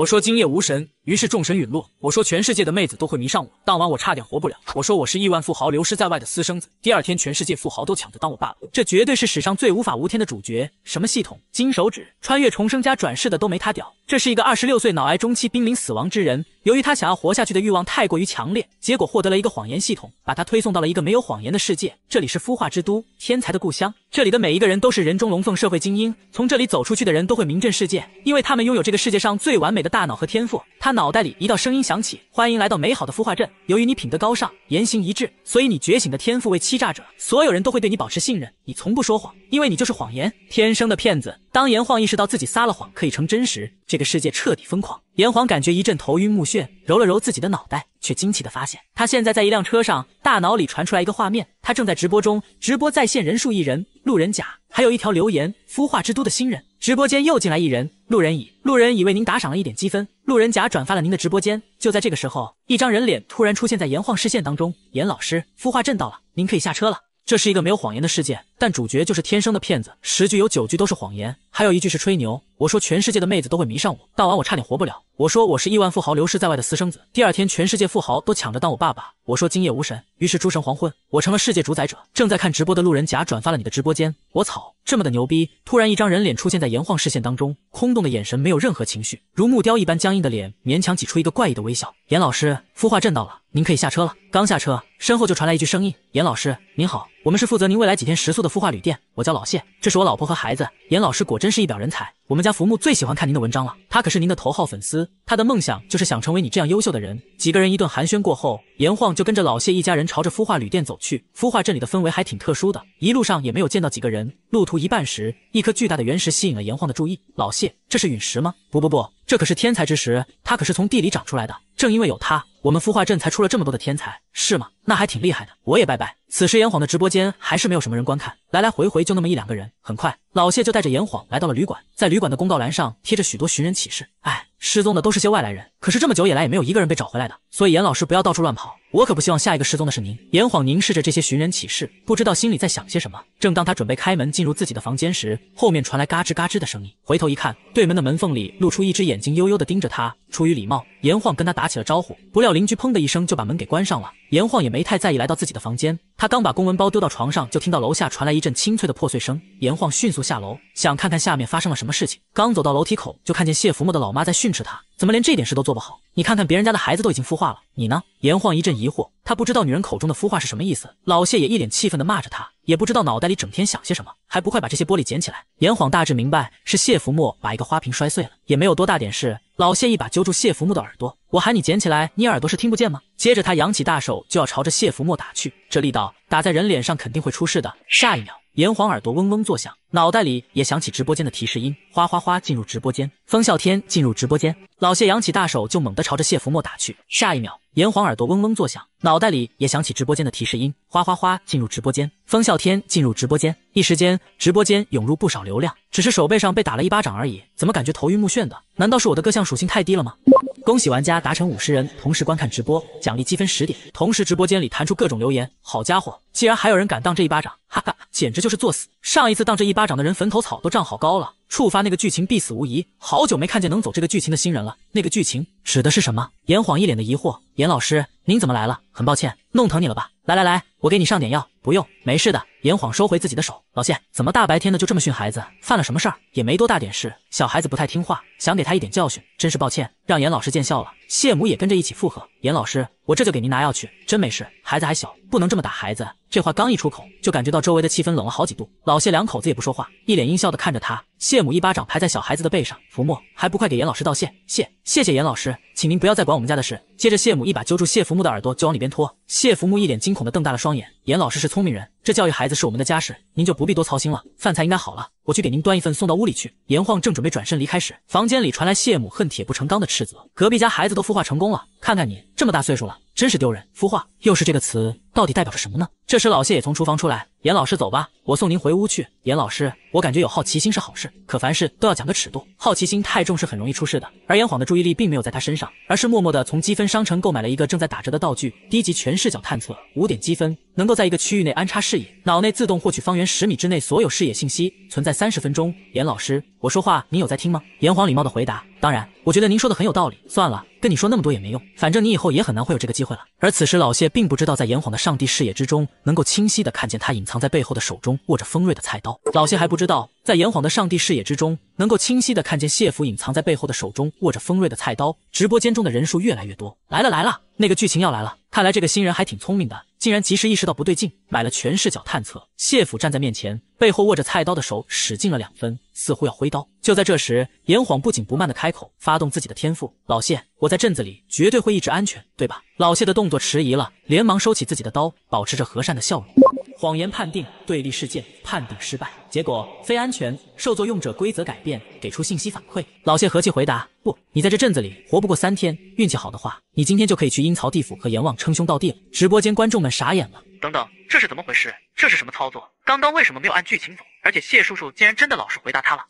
我说：“今夜无神。”于是众神陨落。我说全世界的妹子都会迷上我。当晚我差点活不了。我说我是亿万富豪流失在外的私生子。第二天全世界富豪都抢着当我爸爸。这绝对是史上最无法无天的主角。什么系统？金手指？穿越重生加转世的都没他屌。这是一个二十六岁脑癌中期濒临死亡之人，由于他想要活下去的欲望太过于强烈，结果获得了一个谎言系统，把他推送到了一个没有谎言的世界。这里是孵化之都，天才的故乡。这里的每一个人都是人中龙凤，社会精英。从这里走出去的人都会名震世界，因为他们拥有这个世界上最完美的大脑和天赋。他。脑袋里一道声音响起：“欢迎来到美好的孵化镇。由于你品德高尚，言行一致，所以你觉醒的天赋为欺诈者。所有人都会对你保持信任，你从不说谎，因为你就是谎言，天生的骗子。”当炎黄意识到自己撒了谎可以成真时，这个世界彻底疯狂。炎黄感觉一阵头晕目眩，揉了揉自己的脑袋，却惊奇的发现他现在在一辆车上。大脑里传出来一个画面，他正在直播中，直播在线人数一人，路人甲，还有一条留言：“孵化之都的新人。”直播间又进来一人，路人乙，路人乙为您打赏了一点积分，路人甲转发了您的直播间。就在这个时候，一张人脸突然出现在炎晃视线当中。炎老师，孵化阵到了，您可以下车了。这是一个没有谎言的世界，但主角就是天生的骗子，十句有九句都是谎言，还有一句是吹牛。我说全世界的妹子都会迷上我，当晚我差点活不了。我说我是亿万富豪流失在外的私生子，第二天全世界富豪都抢着当我爸爸。我说今夜无神，于是诸神黄昏，我成了世界主宰者。正在看直播的路人甲转发了你的直播间，我草，这么的牛逼！突然一张人脸出现在炎晃视线当中，空洞的眼神没有任何情绪，如木雕一般僵硬的脸勉强挤出一个怪异的微笑。严老师，孵化震到了，您可以下车了。刚下车。身后就传来一句声音：“严老师您好，我们是负责您未来几天食宿的孵化旅店，我叫老谢，这是我老婆和孩子。”严老师果真是一表人才，我们家福木最喜欢看您的文章了，他可是您的头号粉丝，他的梦想就是想成为你这样优秀的人。几个人一顿寒暄过后，严晃就跟着老谢一家人朝着孵化旅店走去。孵化镇里的氛围还挺特殊的，一路上也没有见到几个人。路途一半时，一颗巨大的原石吸引了严晃的注意。老谢，这是陨石吗？不不不，这可是天才之石，它可是从地里长出来的。正因为有它，我们孵化镇才出了这么多的天才，是吗？那还挺厉害的，我也拜拜。此时，炎晃的直播间还是没有什么人观看，来来回回就那么一两个人。很快，老谢就带着炎晃来到了旅馆，在旅馆的公告栏上贴着许多寻人启事。哎。失踪的都是些外来人，可是这么久以来也没有一个人被找回来的，所以严老师不要到处乱跑，我可不希望下一个失踪的是您。严晃凝视着这些寻人启事，不知道心里在想些什么。正当他准备开门进入自己的房间时，后面传来嘎吱嘎吱的声音，回头一看，对门的门缝里露出一只眼睛，悠悠的盯着他。出于礼貌，严晃跟他打起了招呼，不料邻居砰的一声就把门给关上了。严晃也没太在意，来到自己的房间。他刚把公文包丢到床上，就听到楼下传来一阵清脆的破碎声。严晃迅速下楼，想看看下面发生了什么事情。刚走到楼梯口，就看见谢福墨的老妈在训斥他：“怎么连这点事都做不好？你看看别人家的孩子都已经孵化了，你呢？”严晃一阵疑惑，他不知道女人口中的孵化是什么意思。老谢也一脸气愤地骂着他，也不知道脑袋里整天想些什么，还不快把这些玻璃捡起来！严晃大致明白是谢福墨把一个花瓶摔碎了，也没有多大点事。老谢一把揪住谢福木的耳朵，我喊你捡起来，你耳朵是听不见吗？接着他扬起大手就要朝着谢福木打去，这力道打在人脸上肯定会出事的。下一秒。炎黄耳朵嗡嗡作响，脑袋里也响起直播间的提示音，哗哗哗进入直播间。风啸天进入直播间，老谢扬起大手就猛地朝着谢福墨打去。下一秒，炎黄耳朵嗡嗡作响，脑袋里也响起直播间的提示音，哗哗哗进入直播间。风啸天进入直播间，一时间直播间涌入不少流量，只是手背上被打了一巴掌而已，怎么感觉头晕目眩的？难道是我的各项属性太低了吗？恭喜玩家达成五十人同时观看直播，奖励积分十点。同时，直播间里弹出各种留言。好家伙，竟然还有人敢当这一巴掌，哈哈，简直就是作死！上一次当这一巴掌的人，坟头草都长好高了，触发那个剧情必死无疑。好久没看见能走这个剧情的新人了。那个剧情指的是什么？严晃一脸的疑惑。严老师，您怎么来了？很抱歉，弄疼你了吧？来来来，我给你上点药。不用，没事的。严晃收回自己的手，老谢怎么大白天的就这么训孩子？犯了什么事儿？也没多大点事，小孩子不太听话，想给他一点教训，真是抱歉，让严老师见笑了。谢母也跟着一起附和，严老师，我这就给您拿药去，真没事，孩子还小，不能这么打孩子。这话刚一出口，就感觉到周围的气氛冷了好几度。老谢两口子也不说话，一脸阴笑的看着他。谢母一巴掌拍在小孩子的背上，福木还不快给严老师道谢，谢谢严老师，请您不要再管我们家的事。接着谢母一把揪住谢福木的耳朵就往里边拖，谢福木一脸惊恐的瞪大了双眼，严老师是聪明人。这教育孩子是我们的家事，您就不必多操心了。饭菜应该好了，我去给您端一份送到屋里去。严晃正准备转身离开时，房间里传来谢母恨铁不成钢的斥责：“隔壁家孩子都孵化成功了。”看看你这么大岁数了，真是丢人。孵化又是这个词，到底代表着什么呢？这时老谢也从厨房出来，严老师走吧，我送您回屋去。严老师，我感觉有好奇心是好事，可凡事都要讲个尺度，好奇心太重是很容易出事的。而严晃的注意力并没有在他身上，而是默默的从积分商城购买了一个正在打折的道具——低级全视角探测，五点积分，能够在一个区域内安插视野，脑内自动获取方圆十米之内所有视野信息，存在三十分钟。严老师，我说话您有在听吗？严晃礼貌的回答：“当然，我觉得您说的很有道理。”算了。跟你说那么多也没用，反正你以后也很难会有这个机会了。而此时老谢并不知道，在炎黄的上帝视野之中，能够清晰的看见他隐藏在背后的手中握着锋锐的菜刀。老谢还不知道，在炎黄的上帝视野之中，能够清晰的看见谢福隐藏在背后的手中握着锋锐的菜刀。直播间中的人数越来越多，来了来了，那个剧情要来了。看来这个新人还挺聪明的，竟然及时意识到不对劲，买了全视角探测。谢府站在面前，背后握着菜刀的手使劲了两分，似乎要挥刀。就在这时，炎黄不紧不慢的开口，发动自己的天赋：“老谢，我在镇子里绝对会一直安全，对吧？”老谢的动作迟疑了，连忙收起自己的刀，保持着和善的笑容。谎言判定对立事件判定失败，结果非安全，受作用者规则改变，给出信息反馈。老谢和气回答：“不，你在这镇子里活不过三天，运气好的话，你今天就可以去阴曹地府和阎王称兄道弟了。”直播间观众们傻眼了，等等，这是怎么回事？这是什么操作？刚刚为什么没有按剧情走？而且谢叔叔竟然真的老实回答他了。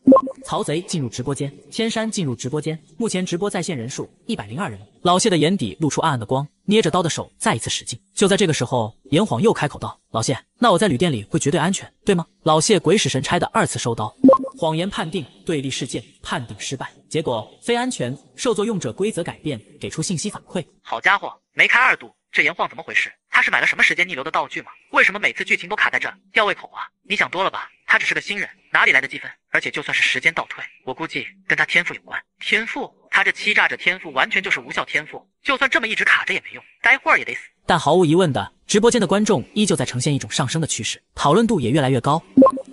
曹贼进入直播间，千山进入直播间，目前直播在线人数一百零二人。老谢的眼底露出暗暗的光，捏着刀的手再一次使劲。就在这个时候，炎晃又开口道：“老谢，那我在旅店里会绝对安全，对吗？”老谢鬼使神差的二次收刀，谎言判定对立事件判定失败，结果非安全受作用者规则改变，给出信息反馈。好家伙，没开二度，这炎晃怎么回事？他是买了什么时间逆流的道具吗？为什么每次剧情都卡在这吊胃口啊？你想多了吧，他只是个新人，哪里来的积分？而且就算是时间倒退，我估计跟他天赋有关。天赋？他这欺诈者天赋完全就是无效天赋，就算这么一直卡着也没用，待会儿也得死。但毫无疑问的，直播间的观众依旧在呈现一种上升的趋势，讨论度也越来越高。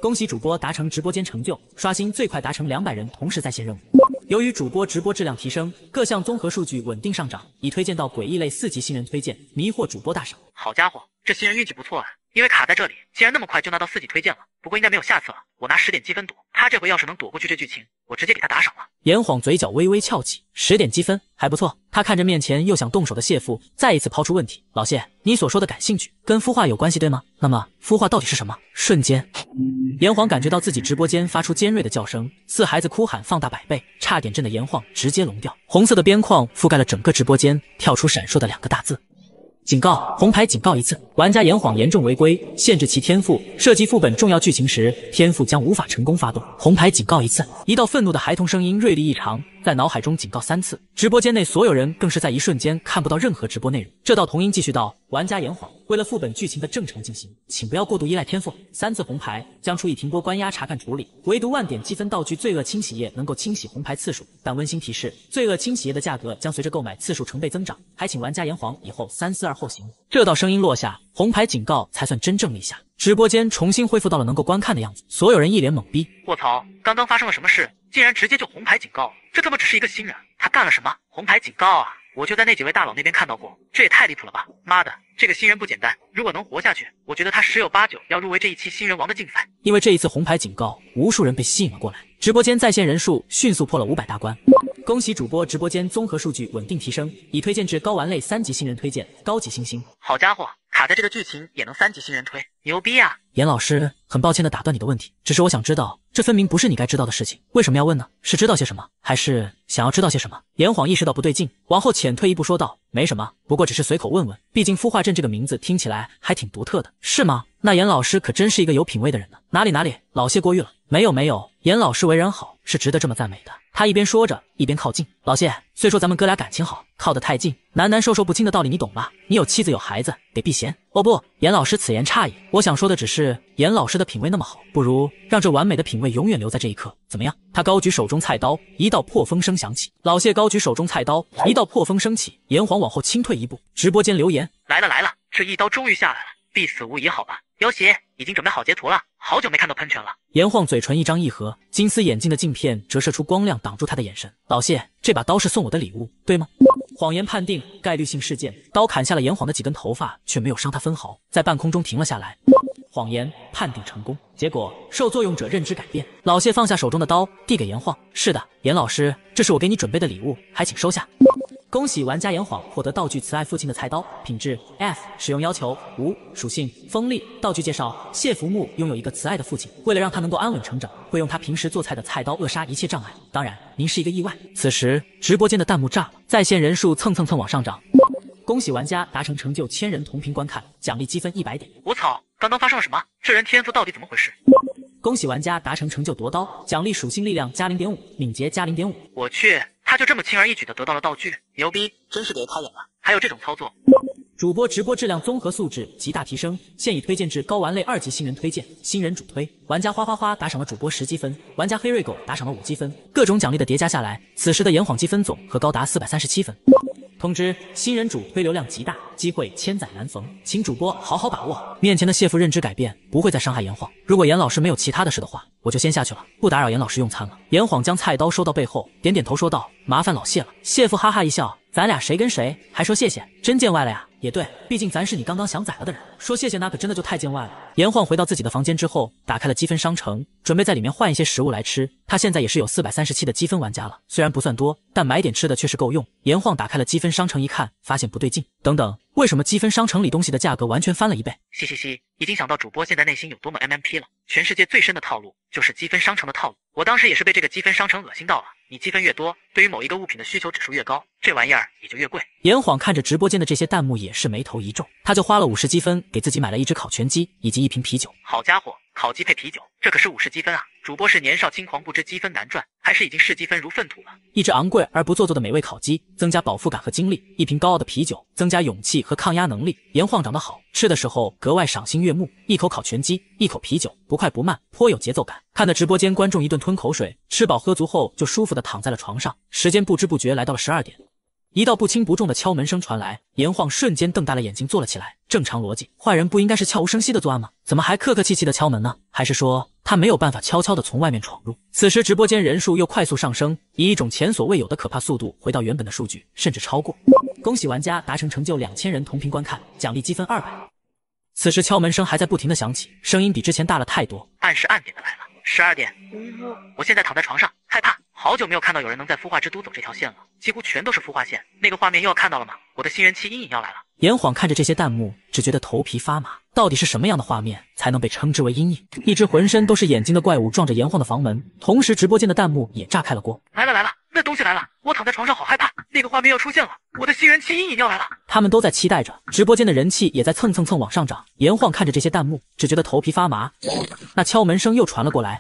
恭喜主播达成直播间成就，刷新最快达成两百人同时在线任务。由于主播直播质量提升，各项综合数据稳定上涨，已推荐到诡异类四级新人推荐，迷惑主播大赏。好家伙，这新人运气不错啊！因为卡在这里，竟然那么快就拿到四级推荐了。不过应该没有下次了。我拿十点积分赌，他这回要是能躲过去这剧情。我直接给他打赏了。炎黄嘴角微微翘起，十点积分还不错。他看着面前又想动手的谢父，再一次抛出问题：老谢，你所说的感兴趣跟孵化有关系，对吗？那么孵化到底是什么？瞬间，炎黄感觉到自己直播间发出尖锐的叫声，似孩子哭喊放大百倍，差点震得炎黄直接聋掉。红色的边框覆盖了整个直播间，跳出闪烁的两个大字。警告，红牌警告一次。玩家言谎严重违规，限制其天赋。涉及副本重要剧情时，天赋将无法成功发动。红牌警告一次。一道愤怒的孩童声音，锐利异常。在脑海中警告三次，直播间内所有人更是在一瞬间看不到任何直播内容。这道童音继续道：“玩家炎黄，为了副本剧情的正常进行，请不要过度依赖天赋。三次红牌将处以停播、关押、查看处理。唯独万点积分道具‘罪恶清洗液’能够清洗红牌次数，但温馨提示：罪恶清洗液的价格将随着购买次数成倍增长。还请玩家炎黄以后三思而后行。”这道声音落下。红牌警告才算真正立下，直播间重新恢复到了能够观看的样子，所有人一脸懵逼。卧槽，刚刚发生了什么事？竟然直接就红牌警告了？这他妈只是一个新人，他干了什么？红牌警告啊！我就在那几位大佬那边看到过，这也太离谱了吧！妈的，这个新人不简单，如果能活下去，我觉得他十有八九要入围这一期新人王的竞赛。因为这一次红牌警告，无数人被吸引了过来，直播间在线人数迅速破了五百大关。恭喜主播直播间综合数据稳定提升，已推荐至高玩类三级新人推荐，高级星星。好家伙，卡在这个剧情也能三级新人推，牛逼啊！严老师很抱歉的打断你的问题，只是我想知道。这分明不是你该知道的事情，为什么要问呢？是知道些什么，还是想要知道些什么？严晃意识到不对劲，往后浅退一步说道：“没什么，不过只是随口问问。毕竟孵化阵这个名字听起来还挺独特的，是吗？那严老师可真是一个有品位的人呢。哪里哪里，老谢过誉了。没有没有，严老师为人好，是值得这么赞美的。”他一边说着，一边靠近老谢。虽说咱们哥俩感情好，靠得太近，男男授受不亲的道理你懂吧？你有妻子有孩子，得避嫌。哦不，严老师此言差矣，我想说的只是严老师的品味那么好，不如让这完美的品味永远留在这一刻，怎么样？他高举手中菜刀，一道破风声响起。老谢高举手中菜刀，一道破风升起。炎黄往后轻退一步。直播间留言来了来了，这一刀终于下来了，必死无疑，好吧？尤其已经准备好截图了，好久没看到喷泉了。炎晃嘴唇一张一合，金丝眼镜的镜片折射出光亮，挡住他的眼神。老谢，这把刀是送我的礼物，对吗？谎言判定概率性事件，刀砍下了炎晃的几根头发，却没有伤他分毫，在半空中停了下来。谎言判定成功，结果受作用者认知改变。老谢放下手中的刀，递给炎晃：“是的，严老师，这是我给你准备的礼物，还请收下。”恭喜玩家炎晃获得道具慈爱父亲的菜刀，品质 F，使用要求无，属性锋利。道具介绍：谢福木拥有一个慈爱的父亲，为了让他能够安稳成长，会用他平时做菜的菜刀扼杀一切障碍。当然，您是一个意外。此时，直播间的弹幕炸了，在线人数蹭蹭蹭往上涨。恭喜玩家达成成就千人同屏观看，奖励积分一百点。我操，刚刚发生了什么？这人天赋到底怎么回事？恭喜玩家达成成就夺刀，奖励属性力量加零点五，敏捷加零点五。我去，他就这么轻而易举的得到了道具，牛逼，真是别开眼了。还有这种操作，主播直播质量综合素质极大提升，现已推荐至高玩类二级新人推荐，新人主推。玩家花花花打赏了主播十积分，玩家黑瑞狗打赏了五积分，各种奖励的叠加下来，此时的炎黄积分总和高达四百三十七分。通知新人主推流量极大，机会千载难逢，请主播好好把握。面前的谢父认知改变，不会再伤害严晃。如果严老师没有其他的事的话，我就先下去了，不打扰严老师用餐了。严晃将菜刀收到背后，点点头说道：“麻烦老谢了。”谢父哈哈一笑：“咱俩谁跟谁，还说谢谢，真见外了呀。”也对，毕竟咱是你刚刚想宰了的人，说谢谢那可真的就太见外了。严晃回到自己的房间之后，打开了积分商城，准备在里面换一些食物来吃。他现在也是有四百三十七的积分玩家了，虽然不算多，但买点吃的却是够用。严晃打开了积分商城一看，发现不对劲，等等。为什么积分商城里东西的价格完全翻了一倍？嘻嘻嘻，已经想到主播现在内心有多么 mmp 了。全世界最深的套路就是积分商城的套路。我当时也是被这个积分商城恶心到了。你积分越多，对于某一个物品的需求指数越高，这玩意儿也就越贵。炎晃看着直播间的这些弹幕也是眉头一皱，他就花了五十积分给自己买了一只烤全鸡以及一瓶啤酒。好家伙，烤鸡配啤酒！这可是五十积分啊！主播是年少轻狂不知积分难赚，还是已经视积分如粪土了？一只昂贵而不做作的美味烤鸡，增加饱腹感和精力；一瓶高傲的啤酒，增加勇气和抗压能力。盐晃长得好吃的时候格外赏心悦目，一口烤全鸡，一口啤酒，不快不慢，颇有节奏感，看得直播间观众一顿吞口水。吃饱喝足后就舒服的躺在了床上，时间不知不觉来到了十二点。一道不轻不重的敲门声传来，严晃瞬间瞪大了眼睛，坐了起来。正常逻辑，坏人不应该是悄无声息的作案吗？怎么还客客气气的敲门呢？还是说他没有办法悄悄的从外面闯入？此时直播间人数又快速上升，以一种前所未有的可怕速度回到原本的数据，甚至超过。恭喜玩家达成成就两千人同屏观看，奖励积分二百。此时敲门声还在不停的响起，声音比之前大了太多，按时按点的来了。十二点，我现在躺在床上，害怕。好久没有看到有人能在孵化之都走这条线了，几乎全都是孵化线。那个画面又要看到了吗？我的新元妻阴影要来了。炎晃看着这些弹幕，只觉得头皮发麻。到底是什么样的画面才能被称之为阴影？一只浑身都是眼睛的怪物撞着炎晃的房门，同时直播间的弹幕也炸开了锅。来了来了。那东西来了，我躺在床上好害怕。那个画面要出现了，我的吸元气影要来了。他们都在期待着，直播间的人气也在蹭蹭蹭往上涨。炎晃看着这些弹幕，只觉得头皮发麻。那敲门声又传了过来。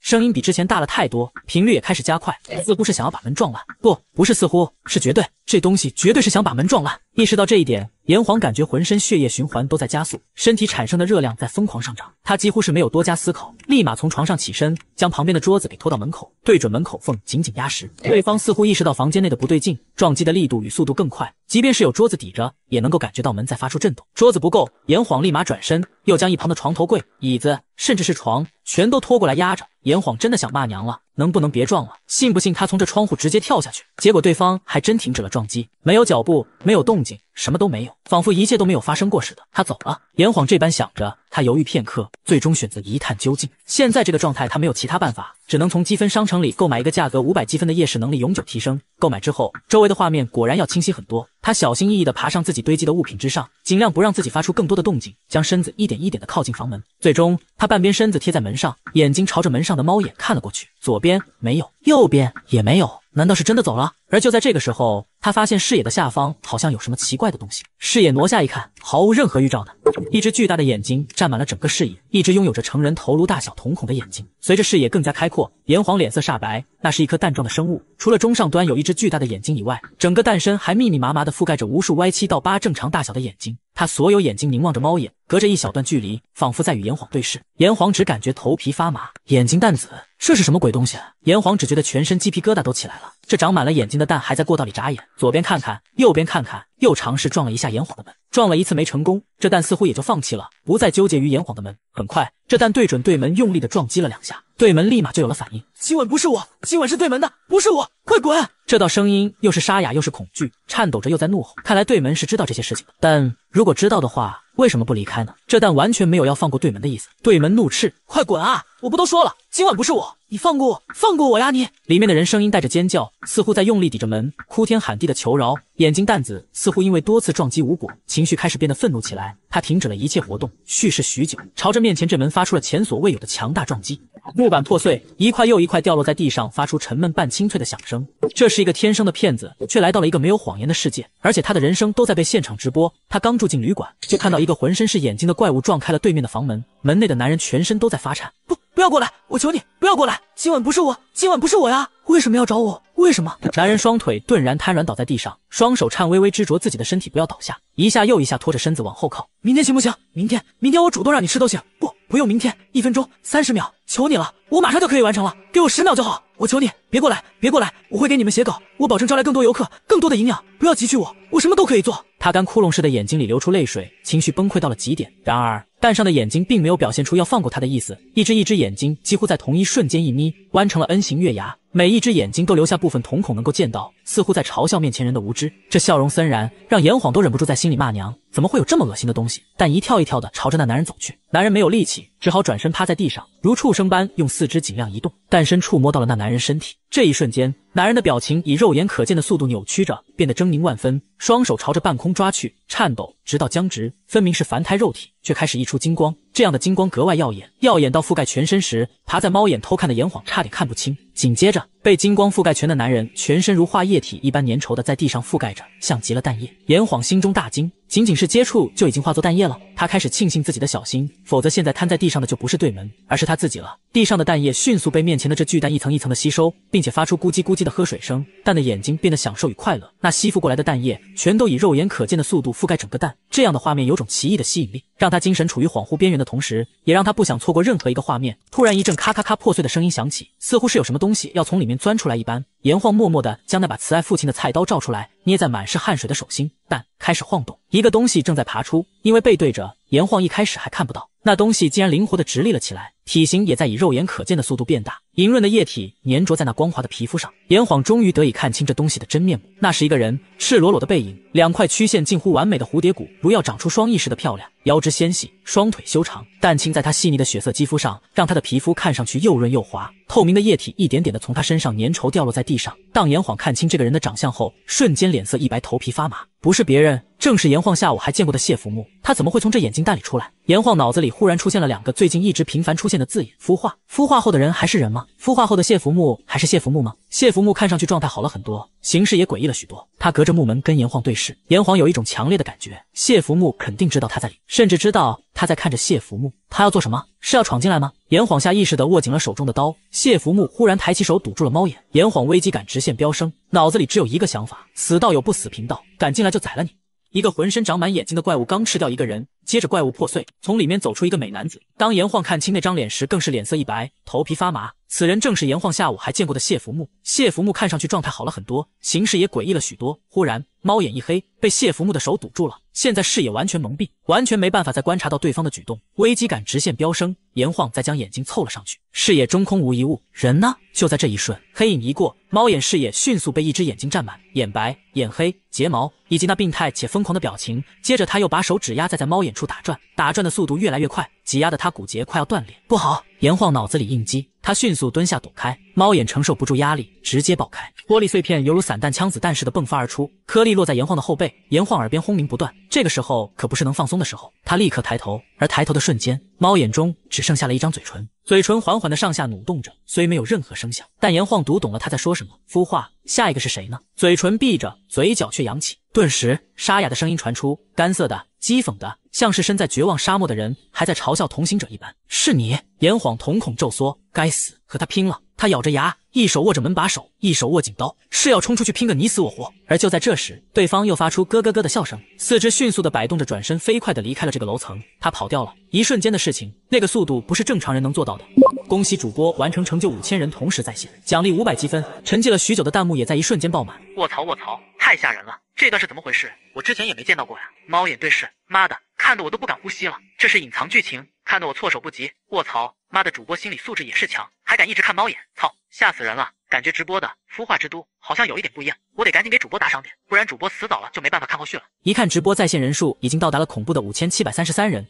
声音比之前大了太多，频率也开始加快，似乎是想要把门撞烂。不，不是似乎是绝对，这东西绝对是想把门撞烂。意识到这一点，炎黄感觉浑身血液循环都在加速，身体产生的热量在疯狂上涨。他几乎是没有多加思考，立马从床上起身，将旁边的桌子给拖到门口，对准门口缝紧紧压实。对方似乎意识到房间内的不对劲，撞击的力度与速度更快，即便是有桌子抵着，也能够感觉到门在发出震动。桌子不够，炎黄立马转身，又将一旁的床头柜、椅子，甚至是床全都拖过来压着。炎黄真的想骂娘了。能不能别撞了？信不信他从这窗户直接跳下去？结果对方还真停止了撞击，没有脚步，没有动静，什么都没有，仿佛一切都没有发生过似的。他走了。炎晃这般想着，他犹豫片刻，最终选择一探究竟。现在这个状态，他没有其他办法，只能从积分商城里购买一个价格五百积分的夜视能力永久提升。购买之后，周围的画面果然要清晰很多。他小心翼翼地爬上自己堆积的物品之上，尽量不让自己发出更多的动静，将身子一点一点地靠近房门。最终，他半边身子贴在门上，眼睛朝着门上的猫眼看了过去。左边没有，右边也没有，难道是真的走了？而就在这个时候。他发现视野的下方好像有什么奇怪的东西，视野挪下一看，毫无任何预兆的一只巨大的眼睛占满了整个视野，一只拥有着成人头颅大小瞳孔的眼睛。随着视野更加开阔，炎黄脸色煞白，那是一颗蛋状的生物，除了中上端有一只巨大的眼睛以外，整个蛋身还密密麻麻的覆盖着无数歪七到八正常大小的眼睛，他所有眼睛凝望着猫眼，隔着一小段距离，仿佛在与炎黄对视。炎黄只感觉头皮发麻，眼睛淡紫，这是什么鬼东西？炎黄只觉得全身鸡皮疙瘩都起来了。这长满了眼睛的蛋还在过道里眨眼，左边看看，右边看看，又尝试撞了一下炎黄的门，撞了一次没成功，这蛋似乎也就放弃了，不再纠结于炎黄的门。很快，这蛋对准对门用力的撞击了两下，对门立马就有了反应：“今晚不是我，今晚是对门的，不是我，快滚！”这道声音又是沙哑又是恐惧，颤抖着又在怒吼。看来对门是知道这些事情，但如果知道的话，为什么不离开呢？这蛋完全没有要放过对门的意思。对门怒斥：“快滚啊！我不都说了，今晚不是我，你放过我，放过我呀你！”里面的人声音带着尖叫，似乎在用力抵着门，哭天喊地的求饶。眼睛蛋子似乎因为多次撞击无果，情绪开始变得愤怒起来。他停止了一切活动，蓄势许久，朝着面前这门发出了前所未有的强大撞击。木板破碎，一块又一块掉落在地上，发出沉闷半清脆的响声。这是一个天生的骗子，却来到了一个没有谎言的世界，而且他的人生都在被现场直播。他刚住进旅馆，就看到一个浑身是眼睛的怪物撞开了对面的房门，门内的男人全身都在发颤，不，不要过来，我求你不要过来，今晚不是我，今晚不是我呀，为什么要找我？为什么？男人双腿顿然瘫软倒在地上，双手颤巍巍执着自己的身体，不要倒下，一下又一下拖着身子往后靠。明天行不行？明天，明天我主动让你吃都行，不。不用，明天一分钟三十秒，求你了，我马上就可以完成了，给我十秒就好，我求你别过来，别过来，我会给你们写稿，我保证招来更多游客，更多的营养，不要急取我，我什么都可以做。他干窟窿似的眼睛里流出泪水，情绪崩溃到了极点。然而蛋上的眼睛并没有表现出要放过他的意思，一只一只眼睛几乎在同一瞬间一眯，弯成了 N 型月牙，每一只眼睛都留下部分瞳孔能够见到，似乎在嘲笑面前人的无知。这笑容森然，让炎晃都忍不住在心里骂娘：怎么会有这么恶心的东西？但一跳一跳的朝着那男人走去。男人没有力气，只好转身趴在地上，如畜生般用四肢尽量移动，蛋身触摸到了那男人身体。这一瞬间，男人的表情以肉眼可见的速度扭曲着，变得狰狞万分。双手朝着半空抓去，颤抖直到僵直，分明是凡胎肉体，却开始溢出金光。这样的金光格外耀眼，耀眼到覆盖全身时。爬在猫眼偷看的炎黄差点看不清，紧接着被金光覆盖全的男人全身如化液体一般粘稠的在地上覆盖着，像极了蛋液。炎黄心中大惊，仅仅是接触就已经化作蛋液了。他开始庆幸自己的小心，否则现在瘫在地上的就不是对门，而是他自己了。地上的蛋液迅速被面前的这巨蛋一层一层的吸收，并且发出咕叽咕叽的喝水声。蛋的眼睛变得享受与快乐，那吸附过来的蛋液全都以肉眼可见的速度覆盖整个蛋，这样的画面有种奇异的吸引力，让他精神处于恍惚边缘的同时，也让他不想错过任何一个画面。突然一阵。咔咔咔，破碎的声音响起，似乎是有什么东西要从里面钻出来一般。炎晃默默地将那把慈爱父亲的菜刀照出来，捏在满是汗水的手心，但开始晃动，一个东西正在爬出。因为背对着，炎晃一开始还看不到。那东西竟然灵活的直立了起来，体型也在以肉眼可见的速度变大，莹润的液体粘着在那光滑的皮肤上。炎晃终于得以看清这东西的真面目，那是一个人赤裸裸的背影，两块曲线近乎完美的蝴蝶骨，如要长出双翼似的漂亮，腰肢纤细，双腿修长，蛋清在他细腻的血色肌肤上，让他的皮肤看上去又润又滑。透明的液体一点点的从他身上粘稠掉落在地上。当炎晃看清这个人的长相后，瞬间脸色一白，头皮发麻。不是别人，正是炎晃下午还见过的谢福木。他怎么会从这眼睛蛋里出来？炎晃脑子里忽然出现了两个最近一直频繁出现的字眼：孵化。孵化后的人还是人吗？孵化后的谢福木还是谢福木吗？谢福木看上去状态好了很多，形势也诡异了许多。他隔着木门跟炎晃对视，炎晃有一种强烈的感觉，谢福木肯定知道他在里，甚至知道他在看着谢福木。他要做什么？是要闯进来吗？炎晃下意识的握紧了手中的刀。谢福木忽然抬起手堵住了猫眼，炎黄危机感直线飙升，脑子里只有一个想法：死道友不死贫道，敢进来就宰了你！一个浑身长满眼睛的怪物刚吃掉一个人。接着怪物破碎，从里面走出一个美男子。当炎晃看清那张脸时，更是脸色一白，头皮发麻。此人正是炎晃下午还见过的谢福木。谢福木看上去状态好了很多，形势也诡异了许多。忽然，猫眼一黑，被谢福木的手堵住了，现在视野完全蒙蔽，完全没办法再观察到对方的举动，危机感直线飙升。炎晃再将眼睛凑了上去，视野中空无一物，人呢？就在这一瞬，黑影一过，猫眼视野迅速被一只眼睛占满，眼白、眼黑、睫毛以及那病态且疯狂的表情。接着，他又把手指压在在猫眼处打转，打转的速度越来越快。挤压的他骨节快要断裂，不好！炎晃脑子里应激，他迅速蹲下躲开。猫眼承受不住压力，直接爆开，玻璃碎片犹如散弹枪子弹似的迸发而出，颗粒落在炎晃的后背。炎晃耳边轰鸣不断，这个时候可不是能放松的时候，他立刻抬头，而抬头的瞬间，猫眼中只剩下了一张嘴唇，嘴唇缓缓的上下蠕动着，虽没有任何声响，但炎晃读懂了他在说什么。孵化，下一个是谁呢？嘴唇闭着，嘴角却扬起。顿时，沙哑的声音传出，干涩的、讥讽的，像是身在绝望沙漠的人还在嘲笑同行者一般。是你，炎晃，瞳孔骤缩，该死，和他拼了！他咬着牙，一手握着门把手，一手握紧刀，誓要冲出去拼个你死我活。而就在这时，对方又发出咯咯咯的笑声，四肢迅速的摆动着，转身飞快的离开了这个楼层。他跑掉了，一瞬间的事情，那个速度不是正常人能做到的。恭喜主播完成成就五千人同时在线，奖励五百积分。沉寂了许久的弹幕也在一瞬间爆满。卧槽，卧槽，太吓人了！这段是怎么回事？我之前也没见到过呀！猫眼对视，妈的，看得我都不敢呼吸了。这是隐藏剧情，看得我措手不及。卧槽，妈的，主播心理素质也是强，还敢一直看猫眼，操，吓死人了！感觉直播的孵化之都好像有一点不一样，我得赶紧给主播打赏点，不然主播死早了就没办法看后续了。一看直播在线人数已经到达了恐怖的五千七百三十三人。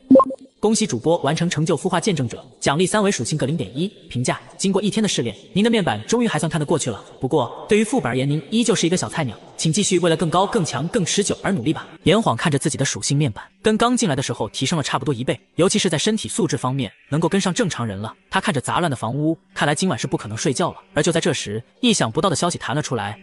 恭喜主播完成成就孵化见证者，奖励三维属性各零点一。评价：经过一天的试炼，您的面板终于还算看得过去了。不过，对于副本而言，您依旧是一个小菜鸟，请继续为了更高、更强、更持久而努力吧。炎晃看着自己的属性面板，跟刚进来的时候提升了差不多一倍，尤其是在身体素质方面，能够跟上正常人了。他看着杂乱的房屋，看来今晚是不可能睡觉了。而就在这时，意想不到的消息弹了出来。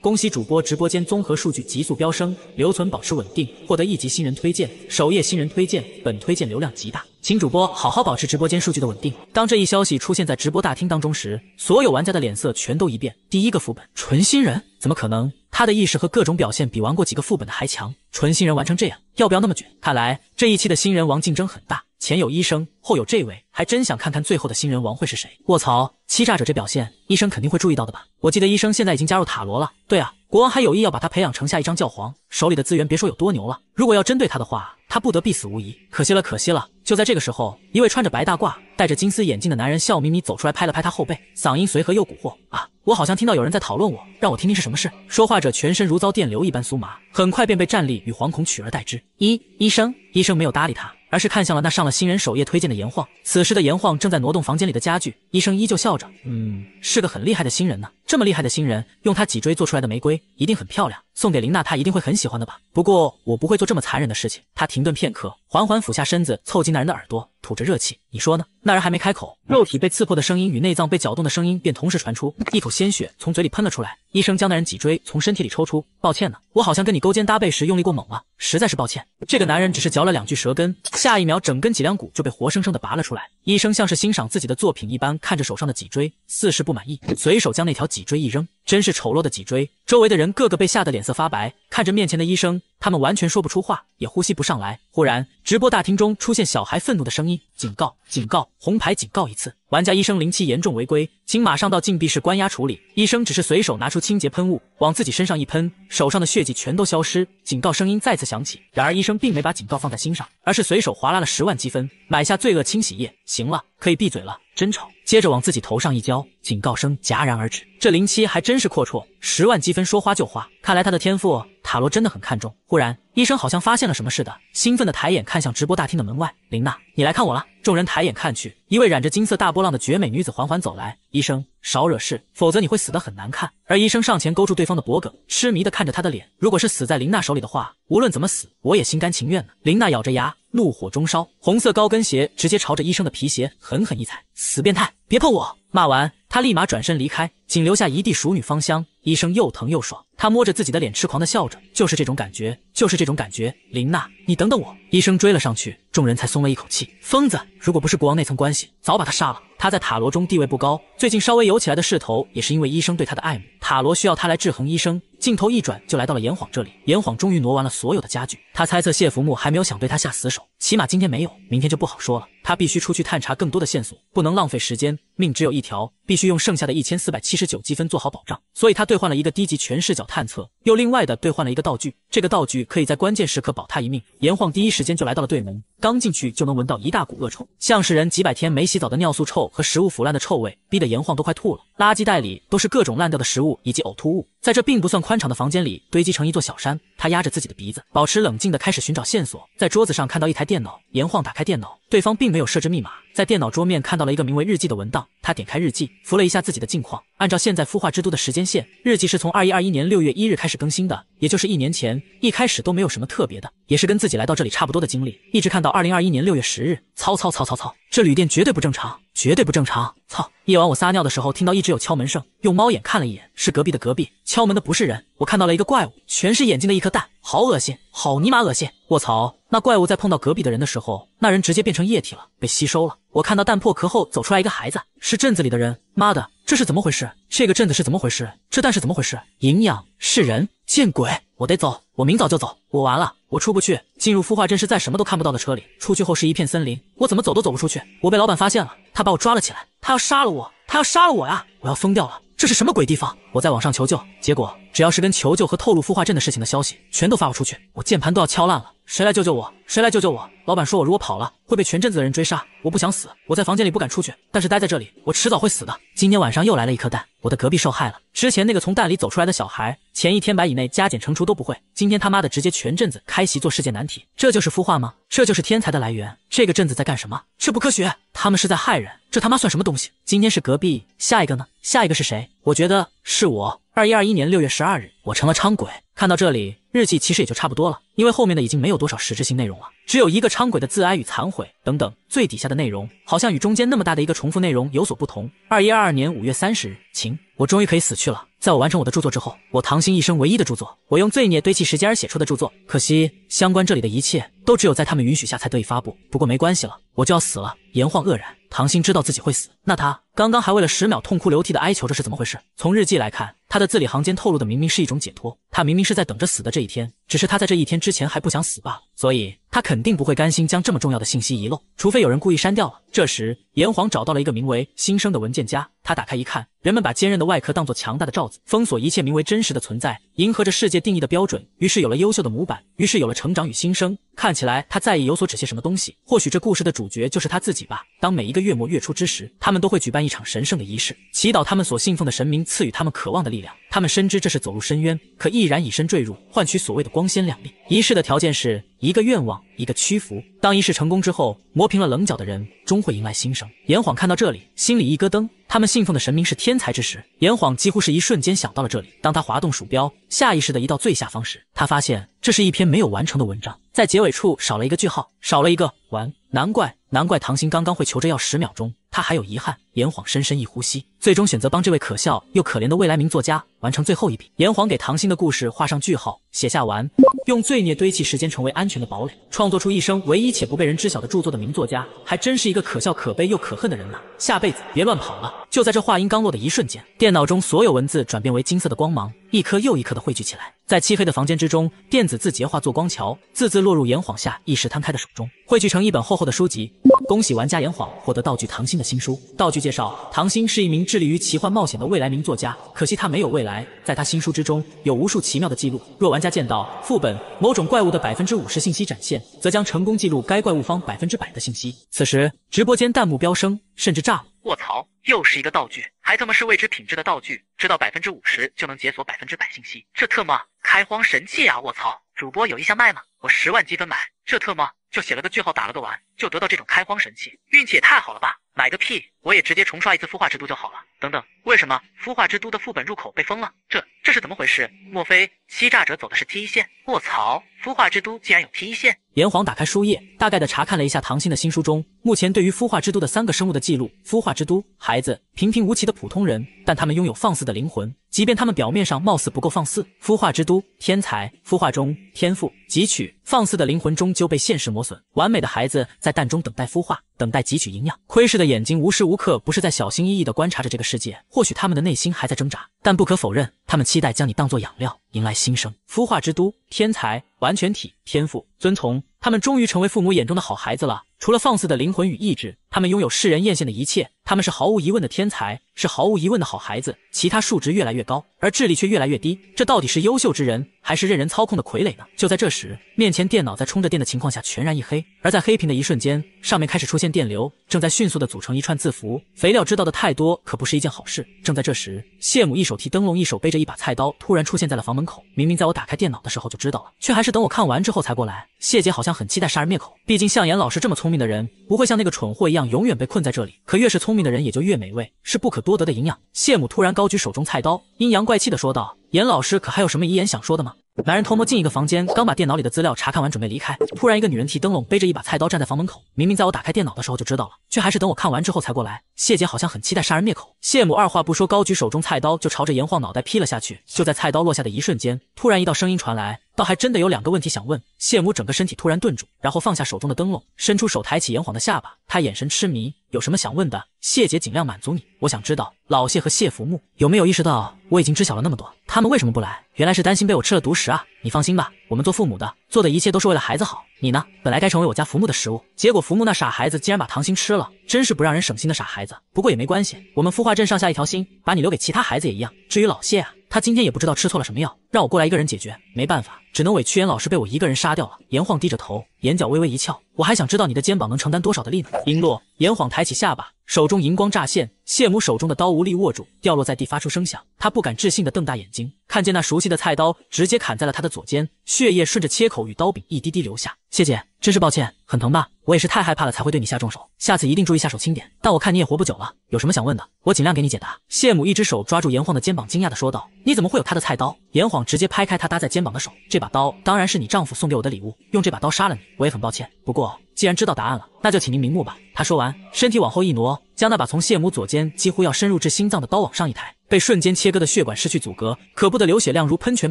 恭喜主播，直播间综合数据急速飙升，留存保持稳定，获得一级新人推荐，首页新人推荐本推荐流量极大，请主播好好保持直播间数据的稳定。当这一消息出现在直播大厅当中时，所有玩家的脸色全都一变。第一个副本纯新人，怎么可能？他的意识和各种表现比玩过几个副本的还强。纯新人玩成这样，要不要那么卷？看来这一期的新人王竞争很大。前有医生，后有这位，还真想看看最后的新人王会是谁。卧槽，欺诈者这表现，医生肯定会注意到的吧？我记得医生现在已经加入塔罗了。对啊，国王还有意要把他培养成下一张教皇，手里的资源别说有多牛了，如果要针对他的话，他不得必死无疑。可惜了，可惜了！就在这个时候，一位穿着白大褂、戴着金丝眼镜的男人笑眯眯走出来，拍了拍他后背，嗓音随和又蛊惑：“啊，我好像听到有人在讨论我，让我听听是什么事。”说话者全身如遭电流一般酥麻，很快便被战力与惶恐取而代之。一医生，医生没有搭理他。而是看向了那上了新人首页推荐的炎晃。此时的炎晃正在挪动房间里的家具，医生依旧笑着：“嗯，是个很厉害的新人呢。”这么厉害的新人，用他脊椎做出来的玫瑰一定很漂亮，送给林娜她一定会很喜欢的吧？不过我不会做这么残忍的事情。他停顿片刻，缓缓俯下身子，凑近那人的耳朵，吐着热气：“你说呢？”那人还没开口，肉体被刺破的声音与内脏被搅动的声音便同时传出，一口鲜血从嘴里喷了出来。医生将那人脊椎从身体里抽出：“抱歉呢，我好像跟你勾肩搭背时用力过猛了，实在是抱歉。”这个男人只是嚼了两句舌根，下一秒整根脊梁骨就被活生生的拔了出来。医生像是欣赏自己的作品一般看着手上的脊椎，似是不满意，随手将那条脊。脊椎一扔。真是丑陋的脊椎，周围的人个个被吓得脸色发白，看着面前的医生，他们完全说不出话，也呼吸不上来。忽然，直播大厅中出现小孩愤怒的声音：“警告，警告，红牌警告一次！玩家医生零七严重违规，请马上到禁闭室关押处理。”医生只是随手拿出清洁喷雾，往自己身上一喷，手上的血迹全都消失。警告声音再次响起，然而医生并没把警告放在心上，而是随手划拉了十万积分，买下罪恶清洗液。行了，可以闭嘴了，真丑。接着往自己头上一浇，警告声戛然而止。这零七还真。真是阔绰，十万积分说花就花。看来他的天赋塔罗真的很看重。忽然，医生好像发现了什么似的，兴奋的抬眼看向直播大厅的门外。林娜，你来看我了。众人抬眼看去，一位染着金色大波浪的绝美女子缓缓走来。医生，少惹事，否则你会死的很难看。而医生上前勾住对方的脖颈，痴迷的看着她的脸。如果是死在林娜手里的话，无论怎么死，我也心甘情愿呢。林娜咬着牙，怒火中烧，红色高跟鞋直接朝着医生的皮鞋狠狠一踩。死变态，别碰我！骂完，她立马转身离开。仅留下一地熟女芳香，医生又疼又爽，他摸着自己的脸，痴狂的笑着。就是这种感觉，就是这种感觉。林娜，你等等我！医生追了上去，众人才松了一口气。疯子，如果不是国王那层关系，早把他杀了。他在塔罗中地位不高，最近稍微有起来的势头，也是因为医生对他的爱慕。塔罗需要他来制衡医生。镜头一转，就来到了炎晃这里。炎晃终于挪完了所有的家具。他猜测谢福木还没有想对他下死手，起码今天没有，明天就不好说了。他必须出去探查更多的线索，不能浪费时间。命只有一条，必须用剩下的一千四百七十九积分做好保障，所以他兑换了一个低级全视角探测，又另外的兑换了一个道具，这个道具可以在关键时刻保他一命。炎晃第一时间就来到了对门。刚进去就能闻到一大股恶臭，像是人几百天没洗澡的尿素臭和食物腐烂的臭味，逼得严晃都快吐了。垃圾袋里都是各种烂掉的食物以及呕吐物，在这并不算宽敞的房间里堆积成一座小山。他压着自己的鼻子，保持冷静的开始寻找线索。在桌子上看到一台电脑，严晃打开电脑，对方并没有设置密码，在电脑桌面看到了一个名为日记的文档。他点开日记，扶了一下自己的近况。按照现在孵化之都的时间线，日记是从二一二一年六月一日开始更新的，也就是一年前。一开始都没有什么特别的，也是跟自己来到这里差不多的经历，一直看到二零二一年六月十日。操操操操操！这旅店绝对不正常。绝对不正常！操！夜晚我撒尿的时候，听到一直有敲门声。用猫眼看了一眼，是隔壁的隔壁。敲门的不是人，我看到了一个怪物，全是眼睛的一颗蛋，好恶心，好尼玛恶心！卧槽！那怪物在碰到隔壁的人的时候，那人直接变成液体了，被吸收了。我看到蛋破壳后走出来一个孩子，是镇子里的人。妈的，这是怎么回事？这个镇子是怎么回事？这蛋是怎么回事？营养是人？见鬼！我得走，我明早就走。我完了，我出不去。进入孵化阵是在什么都看不到的车里，出去后是一片森林，我怎么走都走不出去。我被老板发现了，他把我抓了起来，他要杀了我，他要杀了我呀！我要疯掉了，这是什么鬼地方？我在网上求救，结果只要是跟求救和透露孵化阵的事情的消息，全都发不出去，我键盘都要敲烂了。谁来救救我？谁来救救我？老板说，我如果跑了会被全镇子的人追杀。我不想死，我在房间里不敢出去，但是待在这里，我迟早会死的。今天晚上又来了一颗蛋，我的隔壁受害了。之前那个从蛋里走出来的小孩，前一天百以内加减乘除都不会，今天他妈的直接全镇子开席做世界难题，这就是孵化吗？这就是天才的来源？这个镇子在干什么？这不科学，他们是在害人。这他妈算什么东西？今天是隔壁，下一个呢？下一个是谁？我觉得是我。二一二一年六月十二日，我成了伥鬼。看到这里，日记其实也就差不多了，因为后面的已经没有多少实质性内容了，只有一个昌鬼的自哀与残悔等等。最底下的内容好像与中间那么大的一个重复内容有所不同。二一二二年五月三十日，晴，我终于可以死去了。在我完成我的著作之后，我唐鑫一生唯一的著作，我用罪孽堆砌时间而写出的著作，可惜相关这里的一切都只有在他们允许下才得以发布。不过没关系了，我就要死了。炎晃愕然，唐鑫知道自己会死。那他刚刚还为了十秒痛哭流涕的哀求，这是怎么回事？从日记来看，他的字里行间透露的明明是一种解脱，他明明是在等着死的这一天，只是他在这一天之前还不想死罢了。所以，他肯定不会甘心将这么重要的信息遗漏，除非有人故意删掉了。这时，炎黄找到了一个名为“新生”的文件夹，他打开一看，人们把坚韧的外壳当做强大的罩子，封锁一切名为真实的存在，迎合着世界定义的标准，于是有了优秀的模板，于是有了成长与新生。看起来他在意有所指些什么东西？或许这故事的主角就是他自己吧。当每一个月末月初之时，他们。都会举办一场神圣的仪式，祈祷他们所信奉的神明赐予他们渴望的力量。他们深知这是走入深渊，可毅然以身坠入，换取所谓的光鲜亮丽。仪式的条件是一个愿望，一个屈服。当仪式成功之后，磨平了棱角的人终会迎来新生。炎晃看到这里，心里一咯噔。他们信奉的神明是天才之时，炎晃几乎是一瞬间想到了这里。当他滑动鼠标，下意识的移到最下方时，他发现这是一篇没有完成的文章，在结尾处少了一个句号，少了一个完。难怪，难怪唐鑫刚刚会求着要十秒钟。他还有遗憾。炎黄深深一呼吸，最终选择帮这位可笑又可怜的未来名作家完成最后一笔。炎黄给唐鑫的故事画上句号，写下完，用罪孽堆砌时间，成为安全的堡垒，创作出一生唯一且不被人知晓的著作的名作家，还真是一个可笑、可悲又可恨的人呢。下辈子别乱跑了。就在这话音刚落的一瞬间，电脑中所有文字转变为金色的光芒，一颗又一颗的汇聚起来，在漆黑的房间之中，电子字节化作光桥，字字落入炎黄下一时摊开的手中，汇聚成一本厚厚的书籍。恭喜玩家炎黄获得道具唐鑫的新书道具界。介绍唐鑫是一名致力于奇幻冒险的未来名作家，可惜他没有未来。在他新书之中有无数奇妙的记录，若玩家见到副本某种怪物的百分之五十信息展现，则将成功记录该怪物方百分之百的信息。此时直播间弹幕飙升，甚至炸了。卧槽，又是一个道具，还特么是未知品质的道具，知道百分之五十就能解锁百分之百信息，这特么开荒神器啊！卧槽，主播有意向卖吗？我十万积分买，这特么就写了个句号，打了个完。就得到这种开荒神器，运气也太好了吧！买个屁！我也直接重刷一次孵化之都就好了。等等，为什么孵化之都的副本入口被封了？这这是怎么回事？莫非欺诈者走的是 T 一线？卧槽！孵化之都竟然有 T 一线！炎黄打开书页，大概的查看了一下唐鑫的新书中目前对于孵化之都的三个生物的记录：孵化之都孩子，平平无奇的普通人，但他们拥有放肆的灵魂，即便他们表面上貌似不够放肆；孵化之都天才，孵化中天赋汲取放肆的灵魂，终究被现实磨损。完美的孩子在。在蛋中等待孵化，等待汲取营养。窥视的眼睛无时无刻不是在小心翼翼地观察着这个世界。或许他们的内心还在挣扎，但不可否认，他们期待将你当做养料，迎来新生。孵化之都，天才。完全体天赋，遵从他们终于成为父母眼中的好孩子了。除了放肆的灵魂与意志，他们拥有世人艳羡的一切。他们是毫无疑问的天才，是毫无疑问的好孩子。其他数值越来越高，而智力却越来越低。这到底是优秀之人，还是任人操控的傀儡呢？就在这时，面前电脑在充着电的情况下全然一黑，而在黑屏的一瞬间，上面开始出现电流，正在迅速的组成一串字符。肥料知道的太多可不是一件好事。正在这时，谢母一手提灯笼，一手背着一把菜刀，突然出现在了房门口。明明在我打开电脑的时候就知道了，却还是。是等我看完之后才过来。谢姐好像很期待杀人灭口，毕竟像严老师这么聪明的人，不会像那个蠢货一样永远被困在这里。可越是聪明的人，也就越美味，是不可多得的营养。谢母突然高举手中菜刀，阴阳怪气的说道：“严老师，可还有什么遗言想说的吗？”男人偷摸进一个房间，刚把电脑里的资料查看完，准备离开，突然一个女人提灯笼，背着一把菜刀站在房门口。明明在我打开电脑的时候就知道了，却还是等我看完之后才过来。谢姐好像很期待杀人灭口。谢母二话不说，高举手中菜刀就朝着严晃脑袋劈了下去。就在菜刀落下的一瞬间，突然一道声音传来。倒还真的有两个问题想问谢母，整个身体突然顿住，然后放下手中的灯笼，伸出手抬起炎黄的下巴，他眼神痴迷。有什么想问的，谢姐尽量满足你。我想知道老谢和谢福木有没有意识到我已经知晓了那么多，他们为什么不来？原来是担心被我吃了独食啊！你放心吧，我们做父母的做的一切都是为了孩子好。你呢，本来该成为我家福木的食物，结果福木那傻孩子竟然把糖心吃了，真是不让人省心的傻孩子。不过也没关系，我们孵化镇上下一条心，把你留给其他孩子也一样。至于老谢啊，他今天也不知道吃错了什么药，让我过来一个人解决，没办法。只能委屈严老师被我一个人杀掉了。严晃低着头，眼角微微一翘，我还想知道你的肩膀能承担多少的力呢。璎珞，严晃抬起下巴，手中银光乍现，谢母手中的刀无力握住，掉落在地，发出声响。他不敢置信的瞪大眼睛，看见那熟悉的菜刀直接砍在了他的左肩，血液顺着切口与刀柄一滴滴流下。谢谢。真是抱歉，很疼吧？我也是太害怕了才会对你下重手，下次一定注意下手轻点。但我看你也活不久了，有什么想问的，我尽量给你解答。谢母一只手抓住炎晃的肩膀，惊讶的说道：“你怎么会有他的菜刀？”炎晃直接拍开他搭在肩膀的手，这把刀当然是你丈夫送给我的礼物。用这把刀杀了你，我也很抱歉。不过。既然知道答案了，那就请您瞑目吧。他说完，身体往后一挪，将那把从谢母左肩几乎要深入至心脏的刀往上一抬，被瞬间切割的血管失去阻隔，可怖的流血量如喷泉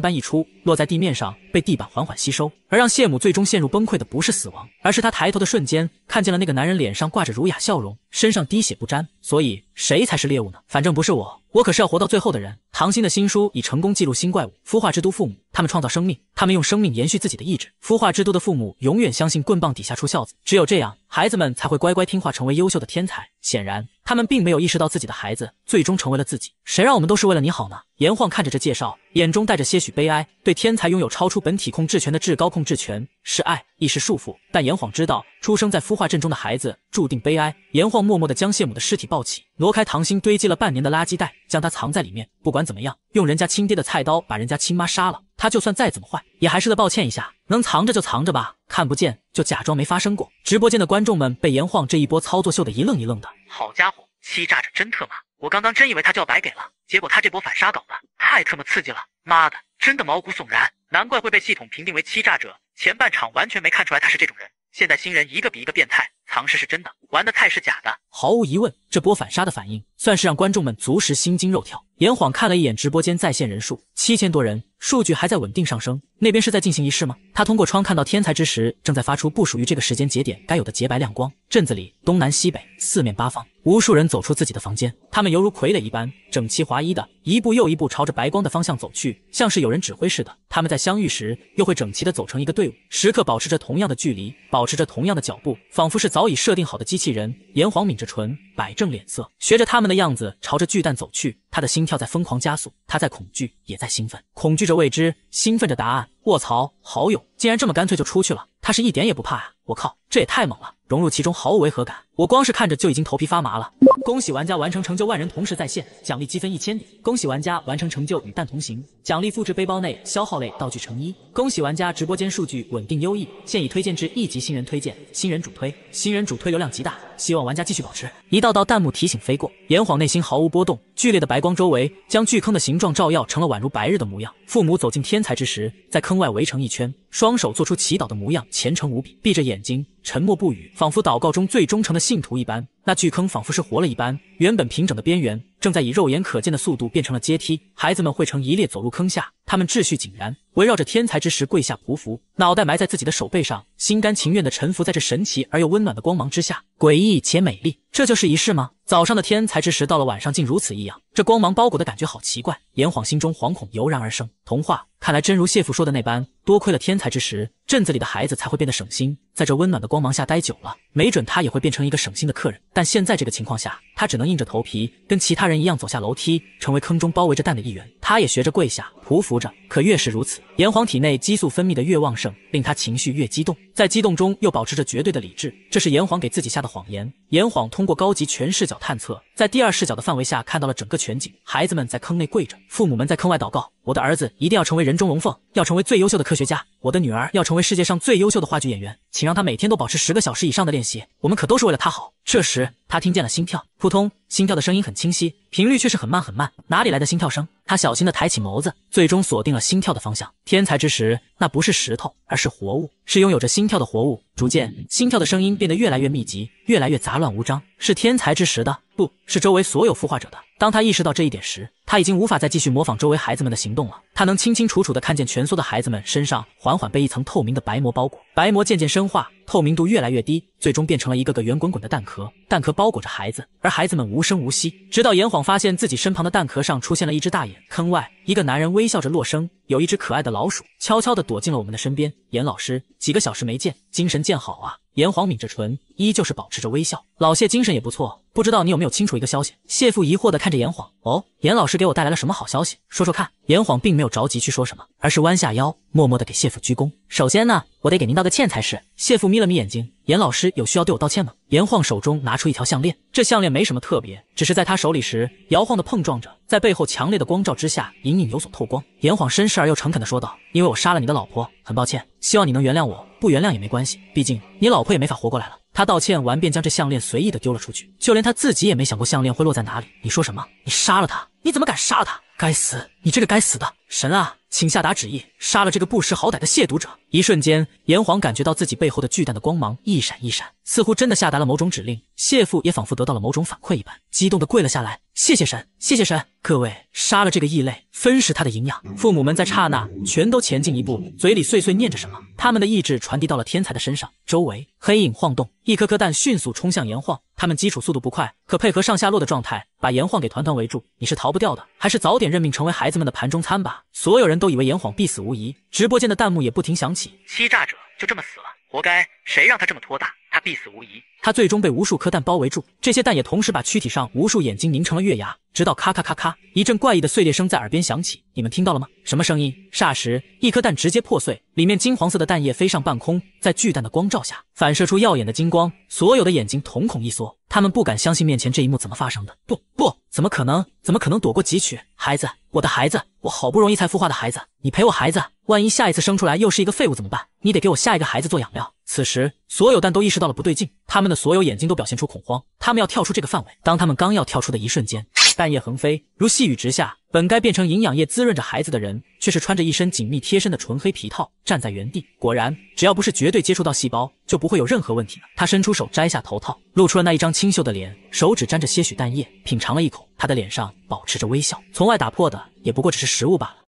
般溢出，落在地面上，被地板缓缓吸收。而让谢母最终陷入崩溃的，不是死亡，而是她抬头的瞬间，看见了那个男人脸上挂着儒雅笑容。身上滴血不沾，所以谁才是猎物呢？反正不是我，我可是要活到最后的人。唐鑫的新书已成功记录新怪物孵化之都父母，他们创造生命，他们用生命延续自己的意志。孵化之都的父母永远相信棍棒底下出孝子，只有这样。孩子们才会乖乖听话，成为优秀的天才。显然，他们并没有意识到自己的孩子最终成为了自己。谁让我们都是为了你好呢？炎晃看着这介绍，眼中带着些许悲哀。对天才拥有超出本体控制权的至高控制权，是爱，亦是束缚。但炎晃知道，出生在孵化阵中的孩子注定悲哀。炎晃默默地将谢母的尸体抱起。挪开唐鑫堆积了半年的垃圾袋，将他藏在里面。不管怎么样，用人家亲爹的菜刀把人家亲妈杀了，他就算再怎么坏，也还是得抱歉一下。能藏着就藏着吧，看不见就假装没发生过。直播间的观众们被严晃这一波操作秀得一愣一愣的。好家伙，欺诈者真特么！我刚刚真以为他就要白给了，结果他这波反杀搞的太特么刺激了！妈的，真的毛骨悚然，难怪会被系统评定为欺诈者。前半场完全没看出来他是这种人。现在新人一个比一个变态，藏尸是真的，玩的菜是假的。毫无疑问，这波反杀的反应算是让观众们足时心惊肉跳。严晃看了一眼直播间在线人数，七千多人，数据还在稳定上升。那边是在进行仪式吗？他通过窗看到天才之时正在发出不属于这个时间节点该有的洁白亮光。镇子里东南西北四面八方，无数人走出自己的房间，他们犹如傀儡一般整齐划一的，一步又一步朝着白光的方向走去，像是有人指挥似的。他们在相遇时又会整齐的走成一个队伍，时刻保持着同样的距离，保持着同样的脚步，仿佛是早已设定好的机器人。炎黄抿着唇，摆正脸色，学着他们的样子朝着巨蛋走去。他的心跳在疯狂加速，他在恐惧，也在兴奋，恐惧着未知，兴奋着答案。卧槽！好勇，竟然这么干脆就出去了，他是一点也不怕啊！我靠，这也太猛了！融入其中毫无违和感，我光是看着就已经头皮发麻了。恭喜玩家完成成就万人同时在线，奖励积分一千点。恭喜玩家完成成就与蛋同行，奖励复制背包内消耗类道具成一。恭喜玩家直播间数据稳定优异，现已推荐至一级新人推荐，新人主推，新人主推流量极大，希望玩家继续保持。一道道弹幕提醒飞过，炎黄内心毫无波动。剧烈的白光周围将巨坑的形状照耀成了宛如白日的模样。父母走进天才之时，在坑外围成一圈，双手做出祈祷的模样，虔诚无比，闭着眼。眼睛。沉默不语，仿佛祷告中最忠诚的信徒一般。那巨坑仿佛是活了一般，原本平整的边缘正在以肉眼可见的速度变成了阶梯。孩子们汇成一列走入坑下，他们秩序井然，围绕着天才之石跪下匍匐，脑袋埋在自己的手背上，心甘情愿地臣服在这神奇而又温暖的光芒之下。诡异且美丽，这就是仪式吗？早上的天才之石到了晚上竟如此异样，这光芒包裹的感觉好奇怪。炎晃心中惶恐油然而生。童话看来真如谢父说的那般，多亏了天才之石，镇子里的孩子才会变得省心。在这温暖的。光芒下待久了，没准他也会变成一个省心的客人。但现在这个情况下。他只能硬着头皮跟其他人一样走下楼梯，成为坑中包围着蛋的一员。他也学着跪下，匍匐着。可越是如此，炎黄体内激素分泌的越旺盛，令他情绪越激动。在激动中又保持着绝对的理智，这是炎黄给自己下的谎言。炎黄通过高级全视角探测，在第二视角的范围下看到了整个全景：孩子们在坑内跪着，父母们在坑外祷告。我的儿子一定要成为人中龙凤，要成为最优秀的科学家；我的女儿要成为世界上最优秀的话剧演员，请让他每天都保持十个小时以上的练习。我们可都是为了他好。这时，他听见了心跳。扑通，心跳的声音很清晰，频率却是很慢很慢。哪里来的心跳声？他小心的抬起眸子，最终锁定了心跳的方向。天才之石，那不是石头，而是活物，是拥有着心跳的活物。逐渐，心跳的声音变得越来越密集，越来越杂乱无章。是天才之石的，不是周围所有孵化者的。当他意识到这一点时，他已经无法再继续模仿周围孩子们的行动了。他能清清楚楚的看见蜷缩的孩子们身上缓缓被一层透明的白膜包裹，白膜渐渐深化，透明度越来越低，最终变成了一个个圆滚滚的蛋壳。蛋壳包裹着孩子，而孩子们无声无息。直到严晃发现自己身旁的蛋壳上出现了一只大眼。坑外，一个男人微笑着落生。有一只可爱的老鼠悄悄的躲进了我们的身边。严老师，几个小时没见，精神见好啊。炎黄抿着唇，依旧是保持着微笑。老谢精神也不错，不知道你有没有清楚一个消息？谢父疑惑的看着炎黄，哦，炎老师给我带来了什么好消息？说说看。炎黄并没有着急去说什么，而是弯下腰，默默的给谢父鞠躬。首先呢，我得给您道个歉才是。谢父眯了眯眼睛，炎老师有需要对我道歉吗？炎黄手中拿出一条项链，这项链没什么特别，只是在他手里时摇晃的碰撞着，在背后强烈的光照之下隐隐有所透光。炎黄绅士而又诚恳的说道：“因为我杀了你的老婆，很抱歉，希望你能原谅我。”不原谅也没关系，毕竟你老婆也没法活过来了。他道歉完，便将这项链随意的丢了出去，就连他自己也没想过项链会落在哪里。你说什么？你杀了他？你怎么敢杀了他？该死！你这个该死的神啊，请下达旨意，杀了这个不识好歹的亵渎者！一瞬间，炎黄感觉到自己背后的巨蛋的光芒一闪一闪，似乎真的下达了某种指令。谢父也仿佛得到了某种反馈一般，激动的跪了下来。谢谢神，谢谢神！各位杀了这个异类，分食他的营养。父母们在刹那全都前进一步，嘴里碎碎念着什么。他们的意志传递到了天才的身上。周围黑影晃动，一颗颗蛋迅速冲向炎晃。他们基础速度不快，可配合上下落的状态，把炎晃给团团围住。你是逃不掉的，还是早点认命，成为孩子们的盘中餐吧？所有人都以为炎晃必死无疑。直播间的弹幕也不停响起：欺诈者就这么死了，活该！谁让他这么拖大，他必死无疑。他最终被无数颗蛋包围住，这些蛋也同时把躯体上无数眼睛凝成了月牙。直到咔咔咔咔，一阵怪异的碎裂声在耳边响起，你们听到了吗？什么声音？霎时，一颗蛋直接破碎，里面金黄色的蛋液飞上半空，在巨蛋的光照下反射出耀眼的金光。所有的眼睛瞳孔一缩，他们不敢相信面前这一幕怎么发生的？不不，怎么可能？怎么可能躲过汲取？孩子，我的孩子，我好不容易才孵化的孩子，你陪我孩子，万一下一次生出来又是一个废物怎么办？你得给我下一个孩子做养料。此时，所有蛋都意识到了不对劲。他们的所有眼睛都表现出恐慌，他们要跳出这个范围。当他们刚要跳出的一瞬间，半液横飞如细雨直下。本该变成营养液滋润着孩子的人，却是穿着一身紧密贴身的纯黑皮套站在原地。果然，只要不是绝对接触到细胞，就不会有任何问题了。他伸出手摘下头套，露出了那一张清秀的脸，手指沾着些许蛋液，品尝了一口。他的脸上保持着微笑。从外打破的，也不过只是食物罢了。